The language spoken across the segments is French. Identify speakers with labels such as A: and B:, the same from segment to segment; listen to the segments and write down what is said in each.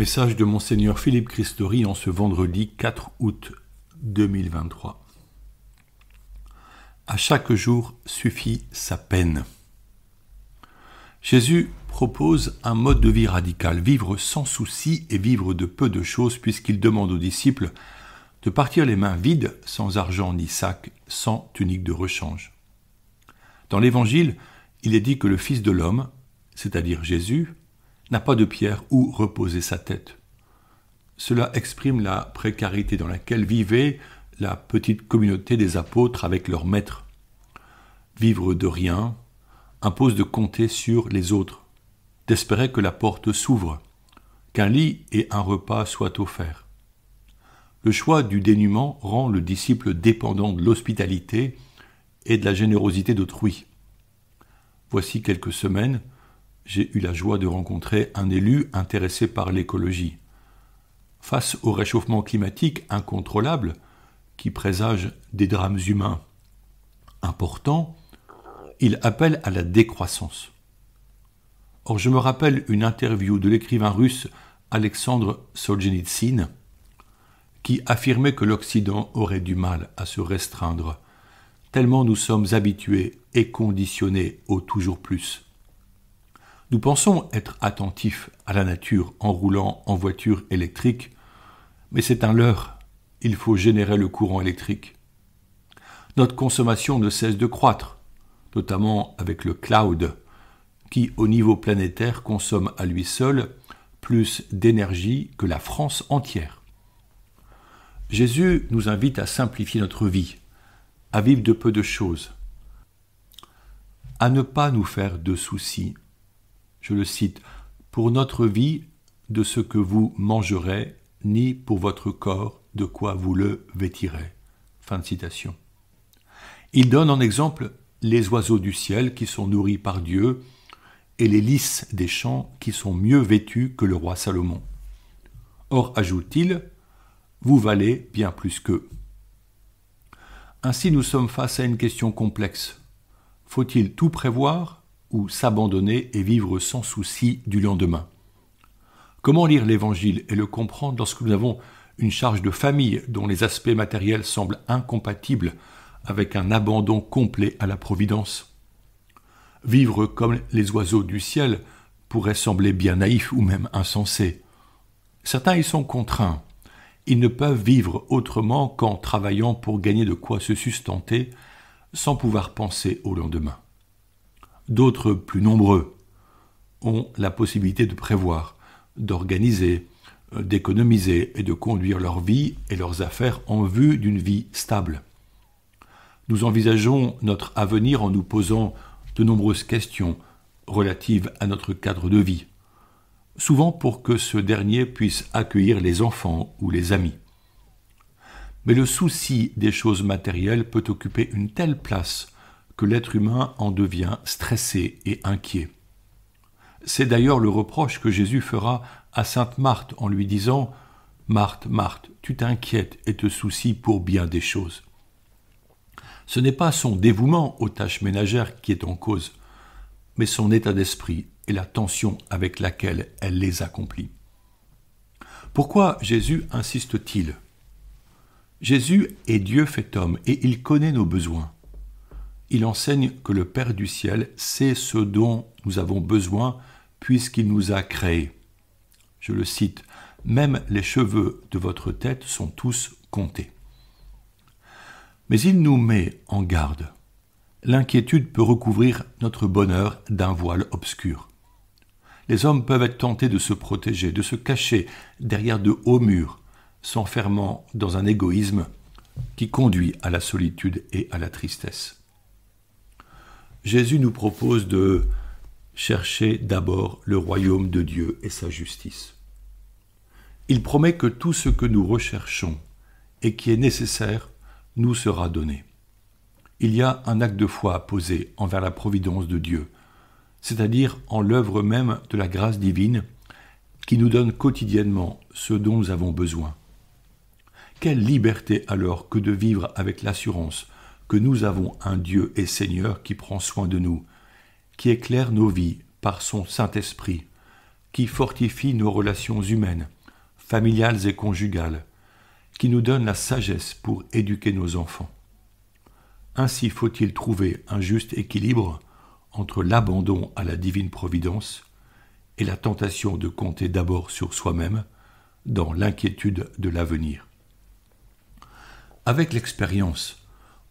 A: Message de Monseigneur Philippe Christori en ce vendredi 4 août 2023. À chaque jour suffit sa peine. Jésus propose un mode de vie radical, vivre sans souci et vivre de peu de choses, puisqu'il demande aux disciples de partir les mains vides, sans argent ni sac, sans tunique de rechange. Dans l'Évangile, il est dit que le Fils de l'homme, c'est-à-dire Jésus, n'a pas de pierre où reposer sa tête. Cela exprime la précarité dans laquelle vivait la petite communauté des apôtres avec leur maître. Vivre de rien impose de compter sur les autres, d'espérer que la porte s'ouvre, qu'un lit et un repas soient offerts. Le choix du dénuement rend le disciple dépendant de l'hospitalité et de la générosité d'autrui. Voici quelques semaines, j'ai eu la joie de rencontrer un élu intéressé par l'écologie. Face au réchauffement climatique incontrôlable qui présage des drames humains importants, il appelle à la décroissance. Or, je me rappelle une interview de l'écrivain russe Alexandre Solzhenitsyn qui affirmait que l'Occident aurait du mal à se restreindre, tellement nous sommes habitués et conditionnés au toujours plus. Nous pensons être attentifs à la nature en roulant en voiture électrique, mais c'est un leurre. Il faut générer le courant électrique. Notre consommation ne cesse de croître, notamment avec le cloud, qui au niveau planétaire consomme à lui seul plus d'énergie que la France entière. Jésus nous invite à simplifier notre vie, à vivre de peu de choses, à ne pas nous faire de soucis je le cite, Pour notre vie, de ce que vous mangerez, ni pour votre corps, de quoi vous le vêtirez. Fin de citation. Il donne en exemple les oiseaux du ciel qui sont nourris par Dieu et les lys des champs qui sont mieux vêtus que le roi Salomon. Or, ajoute-t-il, vous valez bien plus qu'eux. Ainsi, nous sommes face à une question complexe. Faut-il tout prévoir ou s'abandonner et vivre sans souci du lendemain. Comment lire l'Évangile et le comprendre lorsque nous avons une charge de famille dont les aspects matériels semblent incompatibles avec un abandon complet à la Providence Vivre comme les oiseaux du ciel pourrait sembler bien naïf ou même insensé. Certains y sont contraints. Ils ne peuvent vivre autrement qu'en travaillant pour gagner de quoi se sustenter sans pouvoir penser au lendemain. D'autres, plus nombreux, ont la possibilité de prévoir, d'organiser, euh, d'économiser et de conduire leur vie et leurs affaires en vue d'une vie stable. Nous envisageons notre avenir en nous posant de nombreuses questions relatives à notre cadre de vie, souvent pour que ce dernier puisse accueillir les enfants ou les amis. Mais le souci des choses matérielles peut occuper une telle place que l'être humain en devient stressé et inquiet. C'est d'ailleurs le reproche que Jésus fera à sainte Marthe en lui disant Marthe, Marthe, tu t'inquiètes et te soucies pour bien des choses. Ce n'est pas son dévouement aux tâches ménagères qui est en cause, mais son état d'esprit et la tension avec laquelle elle les accomplit. Pourquoi Jésus insiste-t-il Jésus est Dieu fait homme et il connaît nos besoins il enseigne que le Père du ciel sait ce dont nous avons besoin puisqu'il nous a créés. Je le cite, Même les cheveux de votre tête sont tous comptés. Mais il nous met en garde. L'inquiétude peut recouvrir notre bonheur d'un voile obscur. Les hommes peuvent être tentés de se protéger, de se cacher derrière de hauts murs, s'enfermant dans un égoïsme qui conduit à la solitude et à la tristesse. Jésus nous propose de chercher d'abord le royaume de Dieu et sa justice. Il promet que tout ce que nous recherchons et qui est nécessaire nous sera donné. Il y a un acte de foi posé envers la providence de Dieu, c'est-à-dire en l'œuvre même de la grâce divine qui nous donne quotidiennement ce dont nous avons besoin. Quelle liberté alors que de vivre avec l'assurance que nous avons un Dieu et Seigneur qui prend soin de nous, qui éclaire nos vies par son Saint-Esprit, qui fortifie nos relations humaines, familiales et conjugales, qui nous donne la sagesse pour éduquer nos enfants. Ainsi faut-il trouver un juste équilibre entre l'abandon à la divine providence et la tentation de compter d'abord sur soi-même dans l'inquiétude de l'avenir. Avec l'expérience,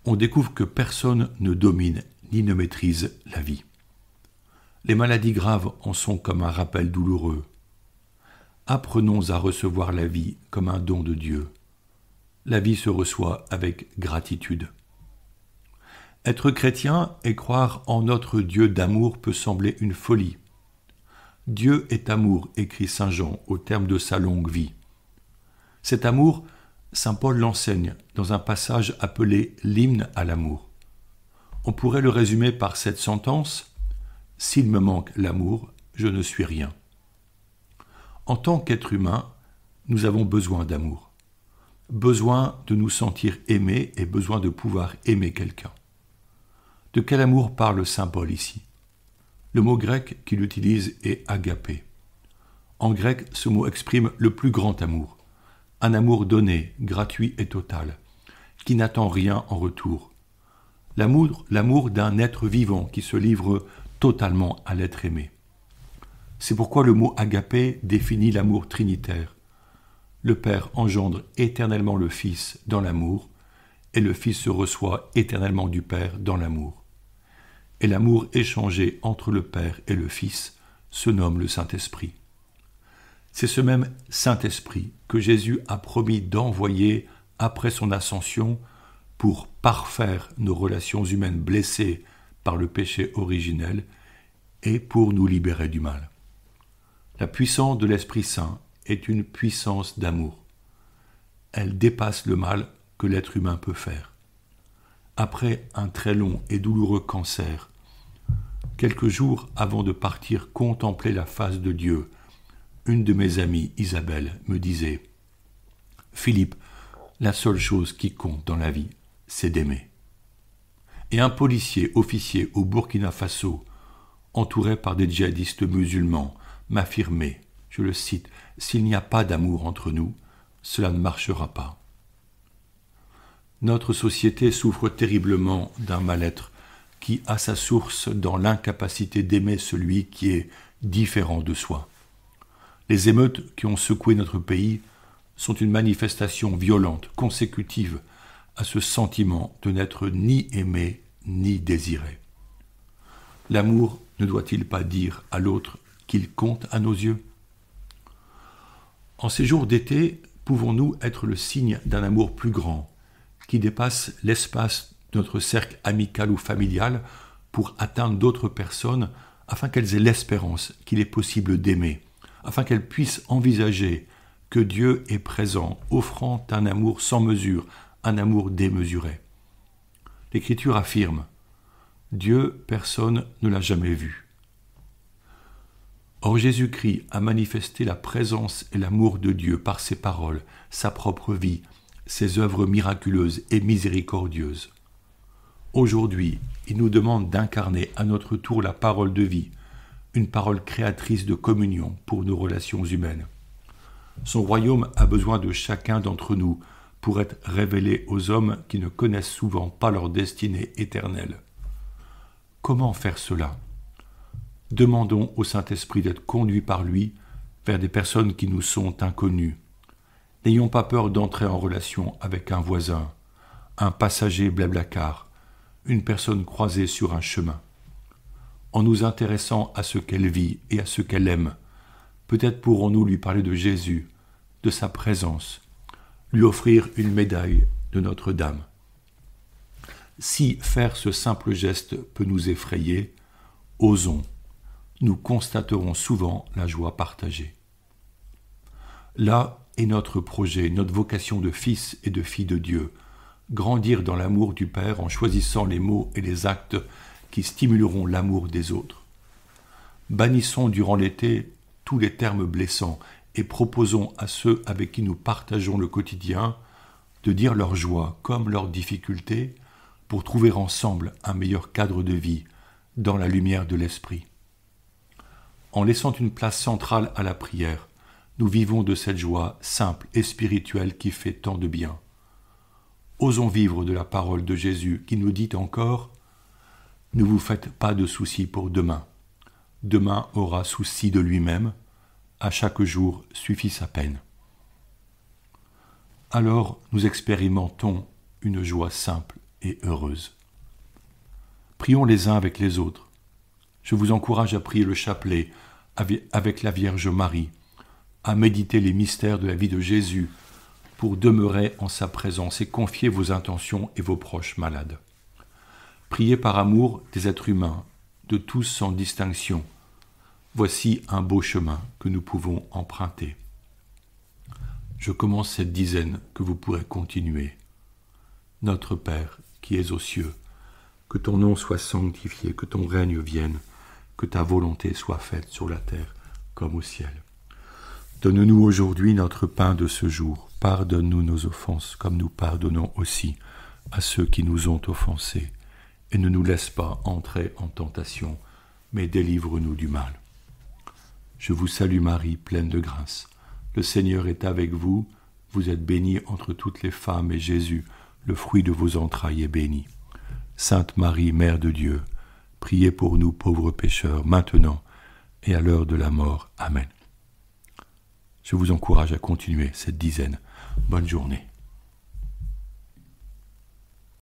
A: on découvre que personne ne domine ni ne maîtrise la vie. Les maladies graves en sont comme un rappel douloureux. Apprenons à recevoir la vie comme un don de Dieu. La vie se reçoit avec gratitude. Être chrétien et croire en notre Dieu d'amour peut sembler une folie. Dieu est amour, écrit Saint Jean au terme de sa longue vie. Cet amour Saint Paul l'enseigne dans un passage appelé l'hymne à l'amour. On pourrait le résumer par cette sentence S'il me manque l'amour, je ne suis rien. En tant qu'être humain, nous avons besoin d'amour, besoin de nous sentir aimés et besoin de pouvoir aimer quelqu'un. De quel amour parle Saint Paul ici Le mot grec qu'il utilise est agapé. En grec, ce mot exprime le plus grand amour un amour donné, gratuit et total, qui n'attend rien en retour. L'amour, l'amour d'un être vivant qui se livre totalement à l'être aimé. C'est pourquoi le mot agapé définit l'amour trinitaire. Le Père engendre éternellement le Fils dans l'amour, et le Fils se reçoit éternellement du Père dans l'amour. Et l'amour échangé entre le Père et le Fils se nomme le Saint-Esprit. C'est ce même Saint-Esprit que Jésus a promis d'envoyer après son ascension pour parfaire nos relations humaines blessées par le péché originel et pour nous libérer du mal. La puissance de l'Esprit Saint est une puissance d'amour. Elle dépasse le mal que l'être humain peut faire. Après un très long et douloureux cancer, quelques jours avant de partir contempler la face de Dieu une de mes amies, Isabelle, me disait Philippe, la seule chose qui compte dans la vie, c'est d'aimer. Et un policier officier au Burkina Faso, entouré par des djihadistes musulmans, m'affirmait, je le cite, S'il n'y a pas d'amour entre nous, cela ne marchera pas. Notre société souffre terriblement d'un mal-être qui a sa source dans l'incapacité d'aimer celui qui est différent de soi. Les émeutes qui ont secoué notre pays sont une manifestation violente, consécutive à ce sentiment de n'être ni aimé ni désiré. L'amour ne doit-il pas dire à l'autre qu'il compte à nos yeux En ces jours d'été, pouvons-nous être le signe d'un amour plus grand, qui dépasse l'espace de notre cercle amical ou familial pour atteindre d'autres personnes afin qu'elles aient l'espérance qu'il est possible d'aimer afin qu'elle puisse envisager que Dieu est présent, offrant un amour sans mesure, un amour démesuré. L'Écriture affirme Dieu, personne ne l'a jamais vu. Or Jésus-Christ a manifesté la présence et l'amour de Dieu par ses paroles, sa propre vie, ses œuvres miraculeuses et miséricordieuses. Aujourd'hui, il nous demande d'incarner à notre tour la parole de vie, une parole créatrice de communion pour nos relations humaines. Son royaume a besoin de chacun d'entre nous pour être révélé aux hommes qui ne connaissent souvent pas leur destinée éternelle. Comment faire cela Demandons au Saint-Esprit d'être conduit par lui vers des personnes qui nous sont inconnues. N'ayons pas peur d'entrer en relation avec un voisin, un passager blablacar, une personne croisée sur un chemin en nous intéressant à ce qu'elle vit et à ce qu'elle aime. Peut-être pourrons-nous lui parler de Jésus, de sa présence, lui offrir une médaille de Notre-Dame. Si faire ce simple geste peut nous effrayer, osons, nous constaterons souvent la joie partagée. Là est notre projet, notre vocation de fils et de fille de Dieu, grandir dans l'amour du Père en choisissant les mots et les actes qui stimuleront l'amour des autres. Bannissons durant l'été tous les termes blessants et proposons à ceux avec qui nous partageons le quotidien de dire leur joie comme leurs difficultés pour trouver ensemble un meilleur cadre de vie dans la lumière de l'esprit. En laissant une place centrale à la prière, nous vivons de cette joie simple et spirituelle qui fait tant de bien. Osons vivre de la parole de Jésus qui nous dit encore ne vous faites pas de soucis pour demain. Demain aura souci de lui-même. À chaque jour suffit sa peine. Alors nous expérimentons une joie simple et heureuse. Prions les uns avec les autres. Je vous encourage à prier le chapelet avec la Vierge Marie, à méditer les mystères de la vie de Jésus pour demeurer en sa présence et confier vos intentions et vos proches malades. Priez par amour des êtres humains, de tous sans distinction. Voici un beau chemin que nous pouvons emprunter. Je commence cette dizaine que vous pourrez continuer. Notre Père, qui es aux cieux, que ton nom soit sanctifié, que ton règne vienne, que ta volonté soit faite sur la terre comme au ciel. Donne-nous aujourd'hui notre pain de ce jour. Pardonne-nous nos offenses, comme nous pardonnons aussi à ceux qui nous ont offensés et ne nous laisse pas entrer en tentation, mais délivre-nous du mal. Je vous salue Marie, pleine de grâce. Le Seigneur est avec vous, vous êtes bénie entre toutes les femmes, et Jésus, le fruit de vos entrailles, est béni. Sainte Marie, Mère de Dieu, priez pour nous pauvres pécheurs, maintenant et à l'heure de la mort. Amen. Je vous encourage à continuer cette dizaine. Bonne journée.